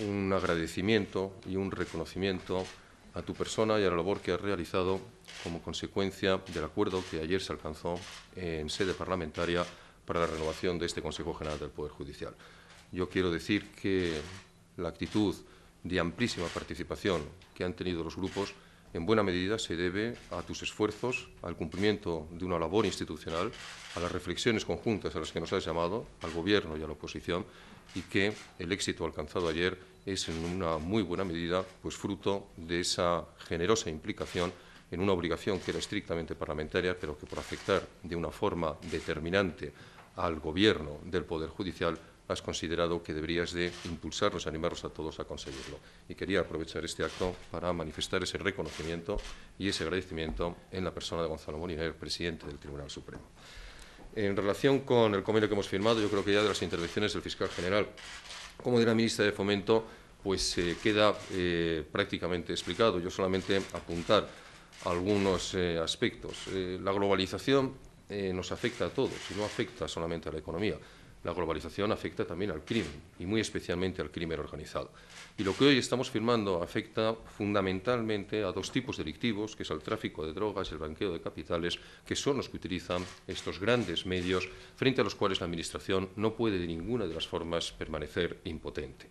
un agradecimiento y un reconocimiento a tu persona y a la labor que has realizado como consecuencia del acuerdo que ayer se alcanzó en sede parlamentaria para la renovación de este Consejo General del Poder Judicial. Yo quiero decir que la actitud de amplísima participación que han tenido los grupos en buena medida se debe a tus esfuerzos, al cumplimiento de una labor institucional, a las reflexiones conjuntas a las que nos has llamado, al Gobierno y a la oposición, y que el éxito alcanzado ayer es en una muy buena medida pues, fruto de esa generosa implicación en una obligación que era estrictamente parlamentaria, pero que por afectar de una forma determinante al Gobierno del Poder Judicial has considerado que deberías de impulsarlos, animarlos a todos a conseguirlo. Y quería aprovechar este acto para manifestar ese reconocimiento y ese agradecimiento en la persona de Gonzalo el presidente del Tribunal Supremo. En relación con el convenio que hemos firmado, yo creo que ya de las intervenciones del fiscal general, como de la ministra de Fomento, pues eh, queda eh, prácticamente explicado. Yo solamente apuntar algunos eh, aspectos. la globalización nos afecta a todos y no afecta solamente a la economía la globalización afecta también al crimen y muy especialmente al crimen organizado. Y lo que hoy estamos firmando afecta fundamentalmente a dos tipos delictivos, que es el tráfico de drogas y el blanqueo de capitales, que son los que utilizan estos grandes medios frente a los cuales la Administración no puede de ninguna de las formas permanecer impotente.